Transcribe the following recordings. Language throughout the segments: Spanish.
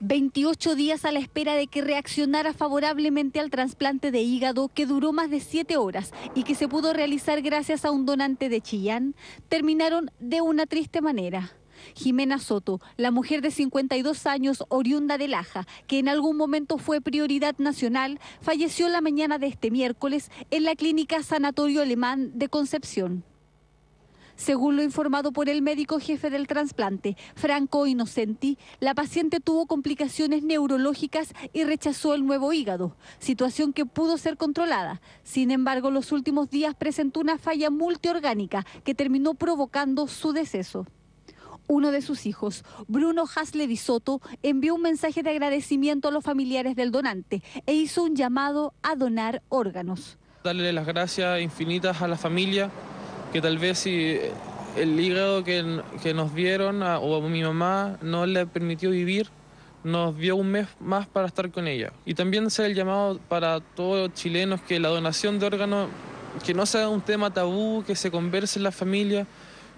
28 días a la espera de que reaccionara favorablemente al trasplante de hígado que duró más de 7 horas y que se pudo realizar gracias a un donante de Chillán, terminaron de una triste manera. Jimena Soto, la mujer de 52 años, oriunda de Laja, que en algún momento fue prioridad nacional, falleció la mañana de este miércoles en la clínica Sanatorio Alemán de Concepción. Según lo informado por el médico jefe del trasplante, Franco Innocenti, la paciente tuvo complicaciones neurológicas y rechazó el nuevo hígado, situación que pudo ser controlada. Sin embargo, los últimos días presentó una falla multiorgánica que terminó provocando su deceso uno de sus hijos, Bruno Hasle Bisotto, envió un mensaje de agradecimiento a los familiares del donante e hizo un llamado a donar órganos. Darle las gracias infinitas a la familia, que tal vez si el hígado que, nos dieron o a mi mamá no le permitió vivir, nos dio un mes más para estar con ella. Y también hacer el llamado para todos los chilenos que la donación de órganos, que no sea un tema tabú, que se converse en la familia,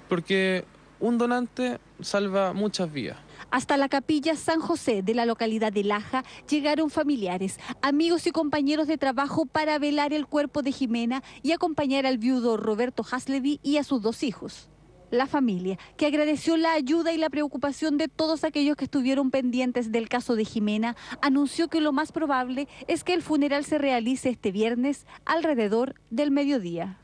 porque un donante salva muchas vidas. Hasta la capilla San José de la localidad de Laja llegaron familiares, amigos y compañeros de trabajo para velar el cuerpo de Jimena y acompañar al viudo Roberto Hasleby y a sus dos hijos. La familia, que agradeció la ayuda y la preocupación de todos aquellos que estuvieron pendientes del caso de Jimena, anunció que lo más probable es que el funeral se realice este viernes alrededor del mediodía.